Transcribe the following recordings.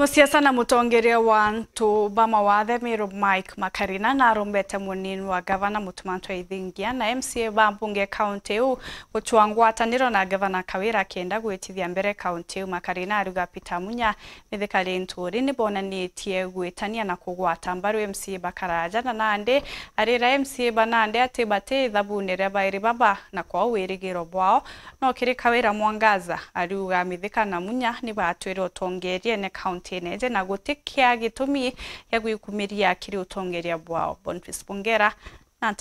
musiasa na mutongoria wa ntu ma wathe miru mike makarina na arumbete munini wa gavana mutumantwa ithingia na mca ba mbunge kaunti iu gutua ngwataniro na gavana kawira kenda gwitithia mbere kaunti u makarina aruga peter munya mithikari nturi ni bonanitie gwitania na kugwata mbaru mca bakaraja na nandi arira mca ba nandi ati bati ithabunire bairi baba na kwa wirigiro bwao no kiri kawira mwangaza aruga mithika na munya ni batwire utongoria ne kaunti teneze na gutikia gitumi ya gwikumiria kiri utongeri ya bwao Bonfis Bongera na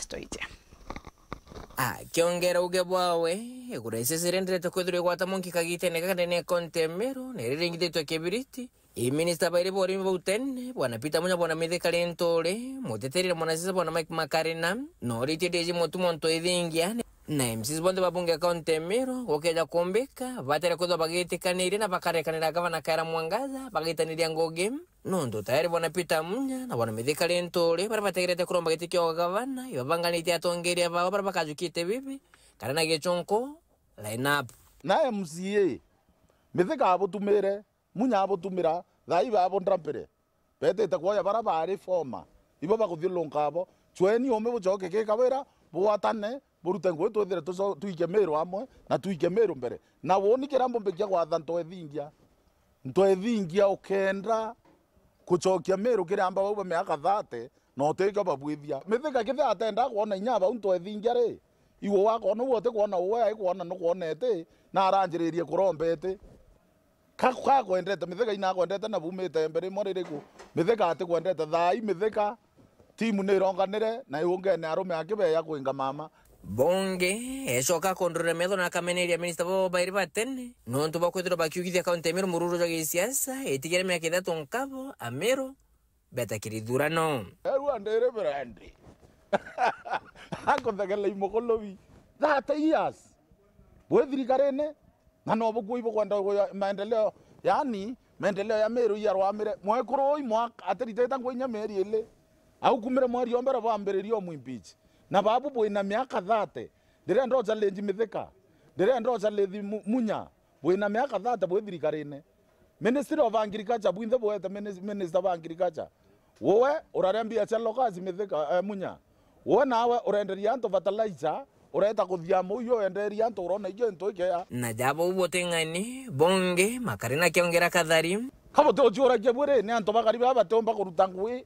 Ah, kia ongera uge bwawe igura isizirenderetwe kwithirwa igwata munkikagitene gakanene kontemero neriringithitwe kibiriti iminista bairi borimi bau tene bwana peter munya bwana mithika rinturi muteterire mwanasiasa bwana mike makarina noritie ndiji mutu montu ane naye mzizi bonde babunge akaunti emiro gukeja kumbika baterekwithwa bagiitikanire na bakarekanira gavana kaira mwangaza bagiitaniria ngugim nundu tayari bwana pita munya na bwana mithikari nturi baria bategerete kuromba giti kiogo gavana ibabanganitie atongeria bao baria bakajukite bibi kana na gicunku lineup naye mca mithika abutumire munya abutumira thai babo ndrampire betete kwoya baria bari foma ibo baguthiulunka abo chweni ome bucoke gikawira bwatane burute ngå twä thä tuike mä amwe na tuike mä rå mbere na wå nä kä rambo mbä kia gwatha ntwethingia ntwethingia å kenda gå cokia mä amba thate na å tä ke babuithia atenda kwona inya bau ntwethingia rä igå wakona guo tä kwona woya ä kwona nä kwonete na aranjä rä rie kå rombete kakwendete mä thä na bumä mbere mo rä rä kwendete thaai mä timu nä re na yå ngene arå me mama bonge ecoka kondorera metho na akameneria minista babo bairi batene nontu bakwithirwa bakiugithia kaunti emiro eh". mururu jwa gisiasa itigire miaka ithatu nkabo amiro betakiri ithurano erwandere berandi akothegela imogolobi thate years bwe thirikarene na no bukui bukwenda maendeleo yani maendeleo ya miru yarwamire mwekuroi mwaka ateriteta ngwinya meri ile aukumire mwari ombere bambiririo mwimpichi na babu bwina miaka thate ndiria ndoja linji mithika ndiria ndoja lethi munya bwina miaka thate bwi thirikarine ministry of agriculture bwinthe bwete minister of agriculture wowe uraria mbiacia lokazi mithika eh, munya wowe nawe urenderia anto fertilizer ureta kuthia muiyo enderia antu urona ijo ntu ikea na jabo ubwo teng'ani bonge makarina kiongera kathari kabo tujuuragia bwiri ni antu bakari babatumba kuruta ngui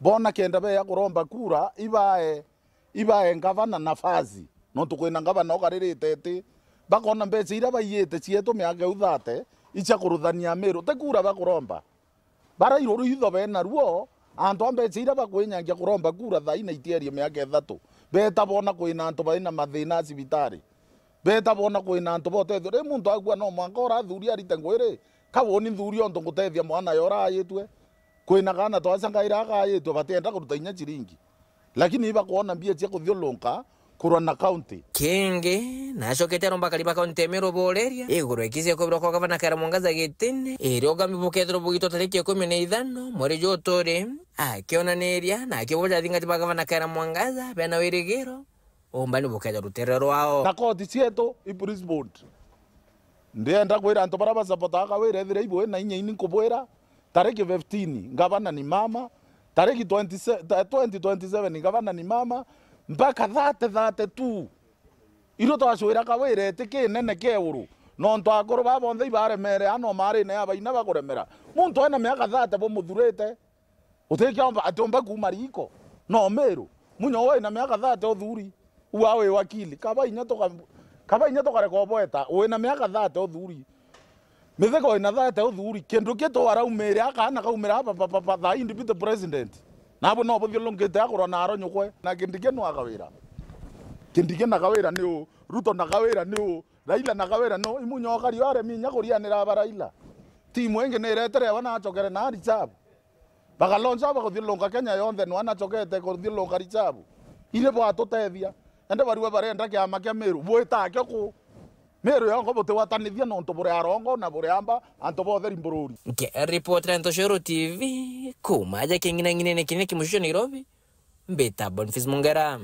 bona kenda be yakuromba kura ibae ibae ngavana nafazi no tukwina ngavana ugaririte ti bakona mbeca ira baiyite cietu miange uthate icha kuruthania miru te kura bakuromba barairwo ru itho benaruo antu anto mbeca ira bakwinyangia kuromba kura thai thaina itierie miaka ithatu beta bona kwina antu barina mathina cibitari beta bona kwina anto bote ri muntu agwa no mwanka urathuria arite ngwiri kawoni thuri ontu ngutethia mwana yora urayitwe kwina gana twaca ngaira gaitwe batienda kuruta inya chiringi lakini iba ibakuona mbia cia kuthiulunka kurwa na kaunti kingi nacokete aromba kariba kaunti emirwo boreria iguru ikizia kwibirwa kwa gavana kera mwangaza gitini iria ugami bukethirwo bugitwo tariki ikumi na ithano mweri jo uturi akionaniria na akibuja thingati ba gavana kera mwangaza bena wirigiro umbani bukethirwo rutere rwao na koti cietu i police board ndienda kwira antu baria basapotaga kawirethire ibwe na inyaini nkubwira tariki 15 ngavana ni mama, tariki 27, 2027 ngavana ni mama mpaka thate thate tu iro twacwiraga wirete ki nene keuru nontu akuru ba bonthe mere ano mari marine abaina bakuremera muntu ena miaka thate bumuthurite utikia ati umba kuma riko no meru munyo wai na miaka thate uthuri uwa wi wakili kaba inya tuka kaba inya tukareka obweta wina miaka thate uthuri mithego ina thate uthuri kindu kitu araumire akana kaumira papapapa thaa indi the president na bo no buthiulungite agurwa naro nyugwe na na kindike no agawira kindike na gawira ni u ruto na gawira ni u raila na gawira no imunyo okari are minya kurianira baraila timu ingi ni iretere wana acokere na chabu baga richabu bagalonca baguthiulunga kenya yonthe no anacokete kuthiulunga richabu ire bari we bare ndake amake meru bo itake ku mä rä yongo må tä watanithia no ntå bå arongo na bå rä amba antå botheri mbå rå ri rä ntå cå tv kuma aja king'inang'inene kinene kimå cio nairobi mbä ta bonfis mungaram